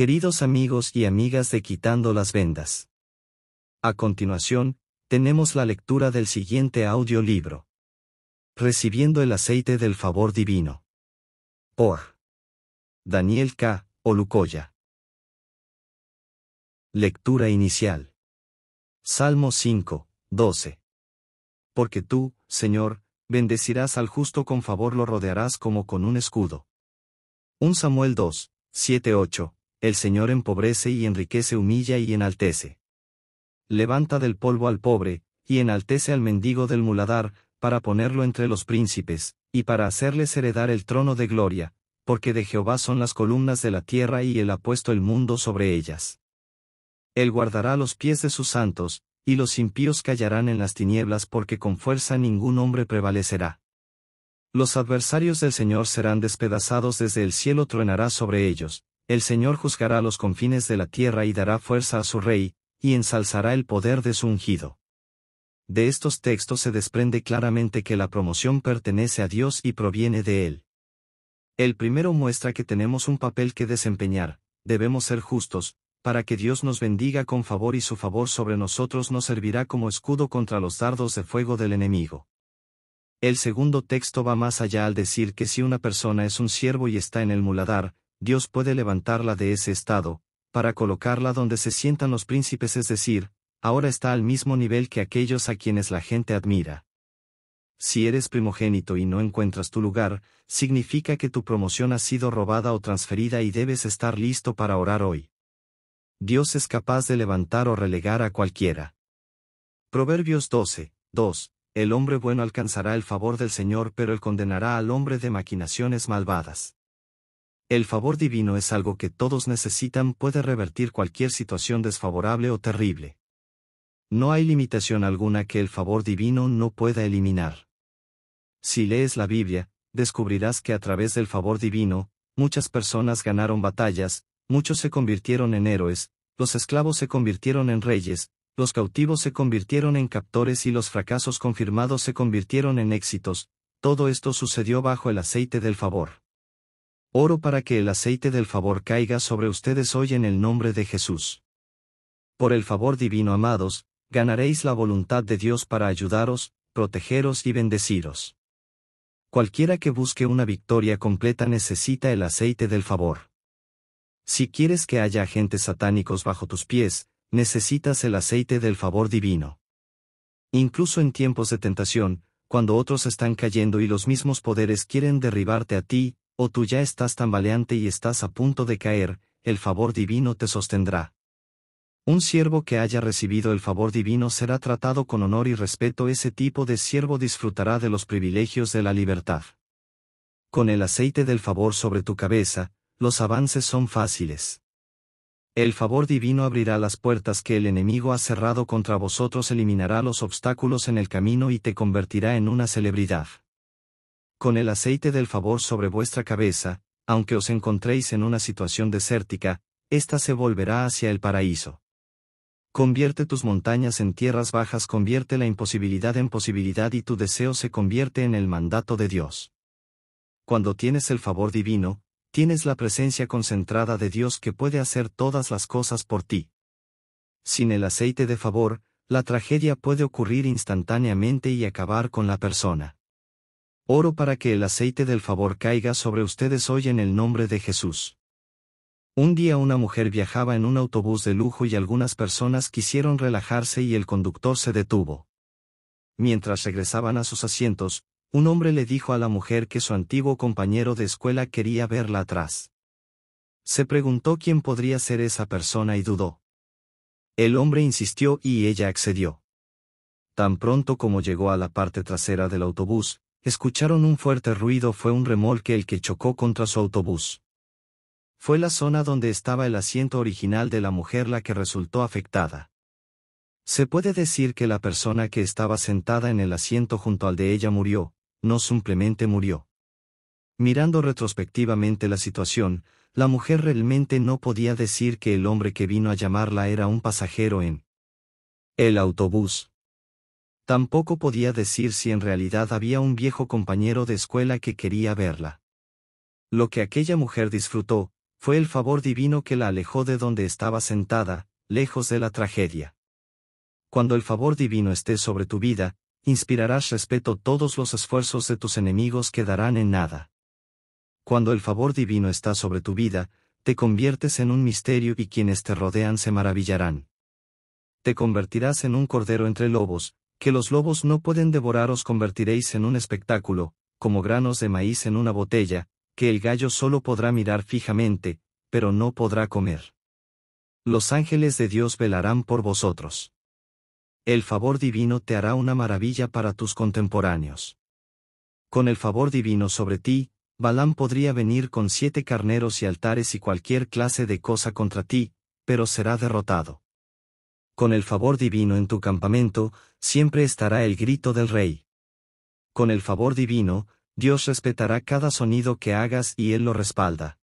Queridos amigos y amigas de Quitando las Vendas. A continuación, tenemos la lectura del siguiente audiolibro. Recibiendo el aceite del favor divino. Por Daniel K. Olucoya. Lectura inicial. Salmo 5, 12. Porque tú, Señor, bendecirás al justo con favor lo rodearás como con un escudo. 1 Samuel 2, 7-8, el Señor empobrece y enriquece, humilla y enaltece. Levanta del polvo al pobre, y enaltece al mendigo del muladar, para ponerlo entre los príncipes, y para hacerles heredar el trono de gloria, porque de Jehová son las columnas de la tierra y él ha puesto el mundo sobre ellas. Él guardará los pies de sus santos, y los impíos callarán en las tinieblas porque con fuerza ningún hombre prevalecerá. Los adversarios del Señor serán despedazados desde el cielo truenará sobre ellos, el Señor juzgará los confines de la tierra y dará fuerza a su rey, y ensalzará el poder de su ungido. De estos textos se desprende claramente que la promoción pertenece a Dios y proviene de Él. El primero muestra que tenemos un papel que desempeñar, debemos ser justos, para que Dios nos bendiga con favor y su favor sobre nosotros nos servirá como escudo contra los dardos de fuego del enemigo. El segundo texto va más allá al decir que si una persona es un siervo y está en el muladar, Dios puede levantarla de ese estado, para colocarla donde se sientan los príncipes, es decir, ahora está al mismo nivel que aquellos a quienes la gente admira. Si eres primogénito y no encuentras tu lugar, significa que tu promoción ha sido robada o transferida y debes estar listo para orar hoy. Dios es capaz de levantar o relegar a cualquiera. Proverbios 12, 2. El hombre bueno alcanzará el favor del Señor pero él condenará al hombre de maquinaciones malvadas. El favor divino es algo que todos necesitan, puede revertir cualquier situación desfavorable o terrible. No hay limitación alguna que el favor divino no pueda eliminar. Si lees la Biblia, descubrirás que a través del favor divino, muchas personas ganaron batallas, muchos se convirtieron en héroes, los esclavos se convirtieron en reyes, los cautivos se convirtieron en captores y los fracasos confirmados se convirtieron en éxitos, todo esto sucedió bajo el aceite del favor. Oro para que el aceite del favor caiga sobre ustedes hoy en el nombre de Jesús. Por el favor divino amados, ganaréis la voluntad de Dios para ayudaros, protegeros y bendeciros. Cualquiera que busque una victoria completa necesita el aceite del favor. Si quieres que haya agentes satánicos bajo tus pies, necesitas el aceite del favor divino. Incluso en tiempos de tentación, cuando otros están cayendo y los mismos poderes quieren derribarte a ti, o tú ya estás tambaleante y estás a punto de caer, el favor divino te sostendrá. Un siervo que haya recibido el favor divino será tratado con honor y respeto. Ese tipo de siervo disfrutará de los privilegios de la libertad. Con el aceite del favor sobre tu cabeza, los avances son fáciles. El favor divino abrirá las puertas que el enemigo ha cerrado contra vosotros, eliminará los obstáculos en el camino y te convertirá en una celebridad con el aceite del favor sobre vuestra cabeza, aunque os encontréis en una situación desértica, ésta se volverá hacia el paraíso. Convierte tus montañas en tierras bajas, convierte la imposibilidad en posibilidad y tu deseo se convierte en el mandato de Dios. Cuando tienes el favor divino, tienes la presencia concentrada de Dios que puede hacer todas las cosas por ti. Sin el aceite de favor, la tragedia puede ocurrir instantáneamente y acabar con la persona. Oro para que el aceite del favor caiga sobre ustedes hoy en el nombre de Jesús. Un día una mujer viajaba en un autobús de lujo y algunas personas quisieron relajarse y el conductor se detuvo. Mientras regresaban a sus asientos, un hombre le dijo a la mujer que su antiguo compañero de escuela quería verla atrás. Se preguntó quién podría ser esa persona y dudó. El hombre insistió y ella accedió. Tan pronto como llegó a la parte trasera del autobús, escucharon un fuerte ruido fue un remolque el que chocó contra su autobús. Fue la zona donde estaba el asiento original de la mujer la que resultó afectada. Se puede decir que la persona que estaba sentada en el asiento junto al de ella murió, no simplemente murió. Mirando retrospectivamente la situación, la mujer realmente no podía decir que el hombre que vino a llamarla era un pasajero en el autobús. Tampoco podía decir si en realidad había un viejo compañero de escuela que quería verla. Lo que aquella mujer disfrutó, fue el favor divino que la alejó de donde estaba sentada, lejos de la tragedia. Cuando el favor divino esté sobre tu vida, inspirarás respeto todos los esfuerzos de tus enemigos quedarán en nada. Cuando el favor divino está sobre tu vida, te conviertes en un misterio y quienes te rodean se maravillarán. Te convertirás en un cordero entre lobos, que los lobos no pueden devorar os convertiréis en un espectáculo, como granos de maíz en una botella, que el gallo solo podrá mirar fijamente, pero no podrá comer. Los ángeles de Dios velarán por vosotros. El favor divino te hará una maravilla para tus contemporáneos. Con el favor divino sobre ti, Balán podría venir con siete carneros y altares y cualquier clase de cosa contra ti, pero será derrotado. Con el favor divino en tu campamento, siempre estará el grito del rey. Con el favor divino, Dios respetará cada sonido que hagas y Él lo respalda.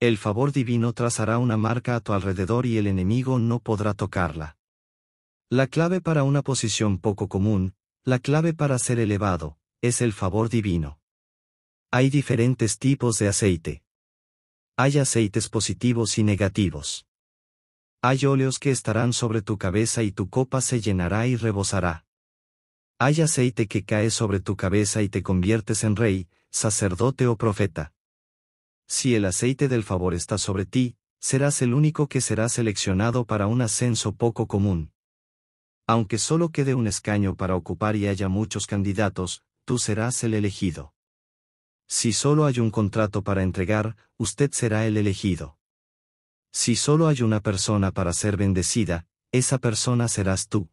El favor divino trazará una marca a tu alrededor y el enemigo no podrá tocarla. La clave para una posición poco común, la clave para ser elevado, es el favor divino. Hay diferentes tipos de aceite. Hay aceites positivos y negativos. Hay óleos que estarán sobre tu cabeza y tu copa se llenará y rebosará. Hay aceite que cae sobre tu cabeza y te conviertes en rey, sacerdote o profeta. Si el aceite del favor está sobre ti, serás el único que será seleccionado para un ascenso poco común. Aunque solo quede un escaño para ocupar y haya muchos candidatos, tú serás el elegido. Si solo hay un contrato para entregar, usted será el elegido. Si solo hay una persona para ser bendecida, esa persona serás tú.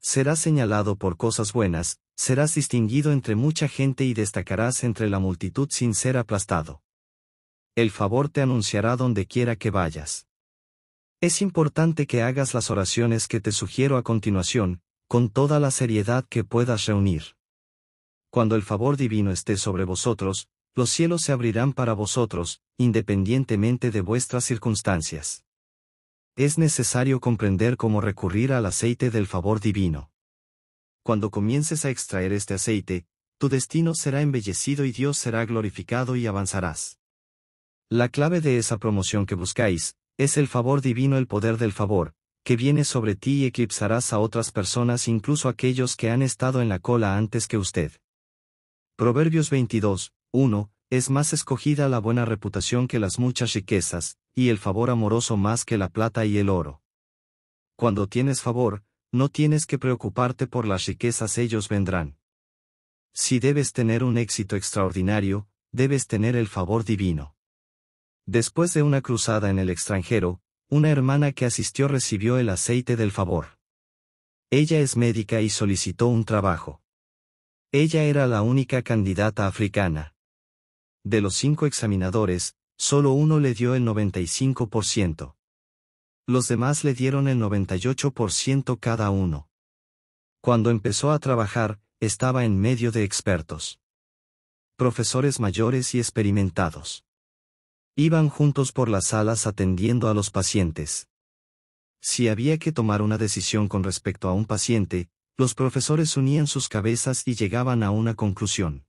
Serás señalado por cosas buenas, serás distinguido entre mucha gente y destacarás entre la multitud sin ser aplastado. El favor te anunciará donde quiera que vayas. Es importante que hagas las oraciones que te sugiero a continuación, con toda la seriedad que puedas reunir. Cuando el favor divino esté sobre vosotros, los cielos se abrirán para vosotros, independientemente de vuestras circunstancias. Es necesario comprender cómo recurrir al aceite del favor divino. Cuando comiences a extraer este aceite, tu destino será embellecido y Dios será glorificado y avanzarás. La clave de esa promoción que buscáis, es el favor divino, el poder del favor, que viene sobre ti y eclipsarás a otras personas, incluso aquellos que han estado en la cola antes que usted. Proverbios 22, 1. Es más escogida la buena reputación que las muchas riquezas, y el favor amoroso más que la plata y el oro. Cuando tienes favor, no tienes que preocuparte por las riquezas, ellos vendrán. Si debes tener un éxito extraordinario, debes tener el favor divino. Después de una cruzada en el extranjero, una hermana que asistió recibió el aceite del favor. Ella es médica y solicitó un trabajo. Ella era la única candidata africana de los cinco examinadores, solo uno le dio el 95%. Los demás le dieron el 98% cada uno. Cuando empezó a trabajar, estaba en medio de expertos. Profesores mayores y experimentados. Iban juntos por las salas atendiendo a los pacientes. Si había que tomar una decisión con respecto a un paciente, los profesores unían sus cabezas y llegaban a una conclusión.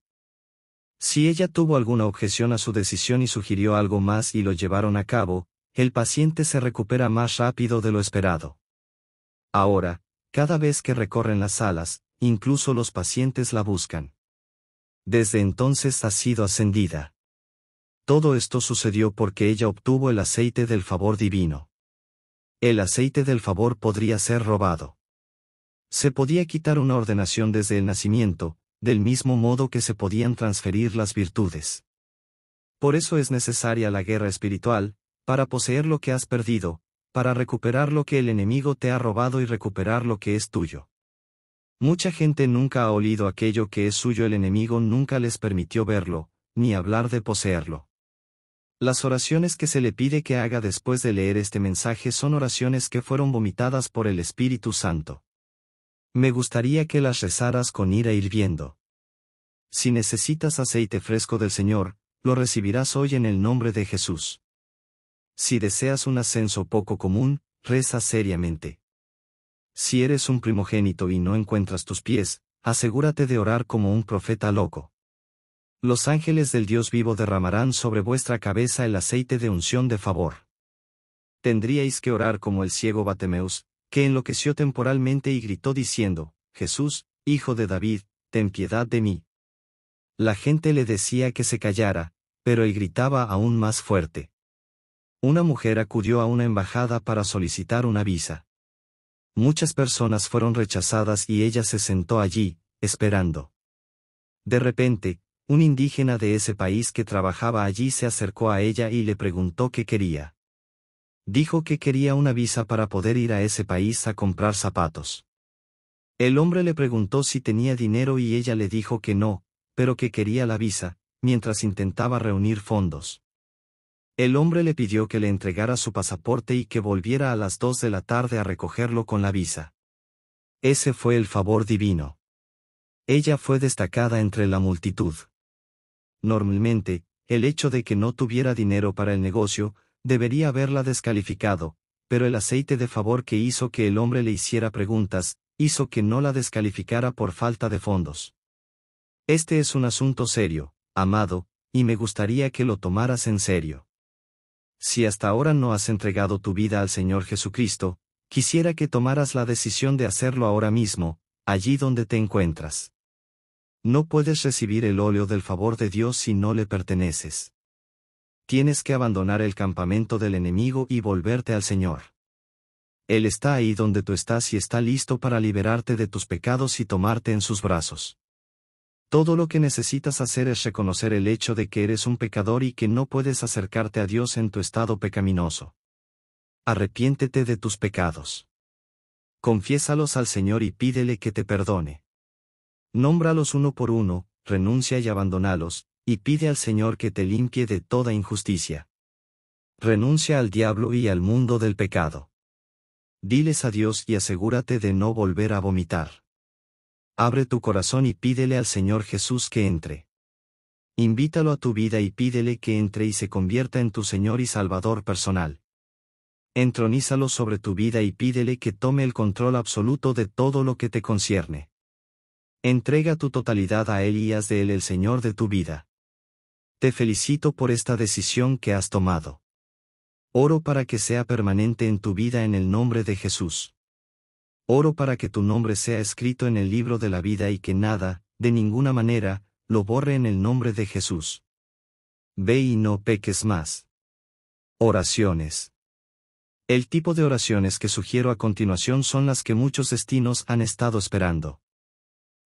Si ella tuvo alguna objeción a su decisión y sugirió algo más y lo llevaron a cabo, el paciente se recupera más rápido de lo esperado. Ahora, cada vez que recorren las salas, incluso los pacientes la buscan. Desde entonces ha sido ascendida. Todo esto sucedió porque ella obtuvo el aceite del favor divino. El aceite del favor podría ser robado. Se podía quitar una ordenación desde el nacimiento, del mismo modo que se podían transferir las virtudes. Por eso es necesaria la guerra espiritual, para poseer lo que has perdido, para recuperar lo que el enemigo te ha robado y recuperar lo que es tuyo. Mucha gente nunca ha olido aquello que es suyo el enemigo nunca les permitió verlo, ni hablar de poseerlo. Las oraciones que se le pide que haga después de leer este mensaje son oraciones que fueron vomitadas por el Espíritu Santo. Me gustaría que las rezaras con ira hirviendo. Si necesitas aceite fresco del Señor, lo recibirás hoy en el nombre de Jesús. Si deseas un ascenso poco común, reza seriamente. Si eres un primogénito y no encuentras tus pies, asegúrate de orar como un profeta loco. Los ángeles del Dios vivo derramarán sobre vuestra cabeza el aceite de unción de favor. Tendríais que orar como el ciego Batemeus, que enloqueció temporalmente y gritó diciendo, Jesús, Hijo de David, ten piedad de mí. La gente le decía que se callara, pero él gritaba aún más fuerte. Una mujer acudió a una embajada para solicitar una visa. Muchas personas fueron rechazadas y ella se sentó allí, esperando. De repente, un indígena de ese país que trabajaba allí se acercó a ella y le preguntó qué quería. Dijo que quería una visa para poder ir a ese país a comprar zapatos. El hombre le preguntó si tenía dinero y ella le dijo que no, pero que quería la visa, mientras intentaba reunir fondos. El hombre le pidió que le entregara su pasaporte y que volviera a las dos de la tarde a recogerlo con la visa. Ese fue el favor divino. Ella fue destacada entre la multitud. Normalmente, el hecho de que no tuviera dinero para el negocio, Debería haberla descalificado, pero el aceite de favor que hizo que el hombre le hiciera preguntas, hizo que no la descalificara por falta de fondos. Este es un asunto serio, amado, y me gustaría que lo tomaras en serio. Si hasta ahora no has entregado tu vida al Señor Jesucristo, quisiera que tomaras la decisión de hacerlo ahora mismo, allí donde te encuentras. No puedes recibir el óleo del favor de Dios si no le perteneces tienes que abandonar el campamento del enemigo y volverte al Señor. Él está ahí donde tú estás y está listo para liberarte de tus pecados y tomarte en sus brazos. Todo lo que necesitas hacer es reconocer el hecho de que eres un pecador y que no puedes acercarte a Dios en tu estado pecaminoso. Arrepiéntete de tus pecados. Confiésalos al Señor y pídele que te perdone. Nómbralos uno por uno, renuncia y abandonalos, y pide al Señor que te limpie de toda injusticia. Renuncia al diablo y al mundo del pecado. Diles a Dios y asegúrate de no volver a vomitar. Abre tu corazón y pídele al Señor Jesús que entre. Invítalo a tu vida y pídele que entre y se convierta en tu Señor y Salvador personal. Entronízalo sobre tu vida y pídele que tome el control absoluto de todo lo que te concierne. Entrega tu totalidad a Él y haz de Él el Señor de tu vida. Te felicito por esta decisión que has tomado. Oro para que sea permanente en tu vida en el nombre de Jesús. Oro para que tu nombre sea escrito en el libro de la vida y que nada, de ninguna manera, lo borre en el nombre de Jesús. Ve y no peques más. Oraciones. El tipo de oraciones que sugiero a continuación son las que muchos destinos han estado esperando.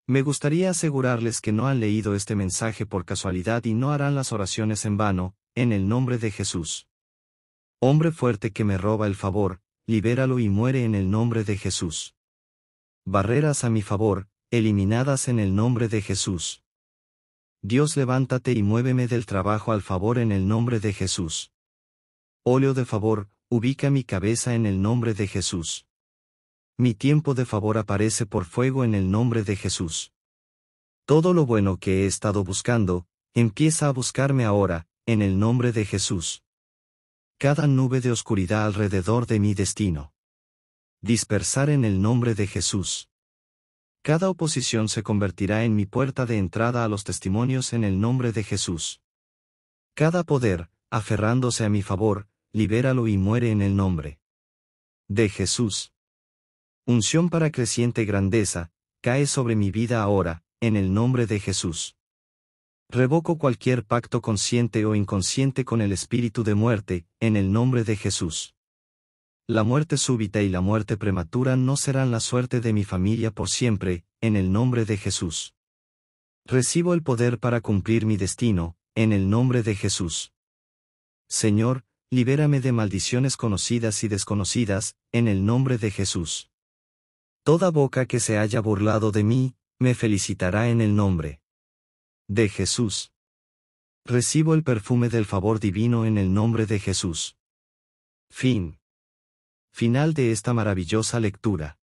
Me gustaría asegurarles que no han leído este mensaje por casualidad y no harán las oraciones en vano, en el nombre de Jesús. Hombre fuerte que me roba el favor, libéralo y muere en el nombre de Jesús. Barreras a mi favor, eliminadas en el nombre de Jesús. Dios levántate y muéveme del trabajo al favor en el nombre de Jesús. Óleo de favor, ubica mi cabeza en el nombre de Jesús mi tiempo de favor aparece por fuego en el nombre de Jesús. Todo lo bueno que he estado buscando, empieza a buscarme ahora, en el nombre de Jesús. Cada nube de oscuridad alrededor de mi destino. Dispersar en el nombre de Jesús. Cada oposición se convertirá en mi puerta de entrada a los testimonios en el nombre de Jesús. Cada poder, aferrándose a mi favor, libéralo y muere en el nombre de Jesús. Unción para creciente grandeza, cae sobre mi vida ahora, en el nombre de Jesús. Revoco cualquier pacto consciente o inconsciente con el espíritu de muerte, en el nombre de Jesús. La muerte súbita y la muerte prematura no serán la suerte de mi familia por siempre, en el nombre de Jesús. Recibo el poder para cumplir mi destino, en el nombre de Jesús. Señor, libérame de maldiciones conocidas y desconocidas, en el nombre de Jesús. Toda boca que se haya burlado de mí, me felicitará en el nombre de Jesús. Recibo el perfume del favor divino en el nombre de Jesús. Fin. Final de esta maravillosa lectura.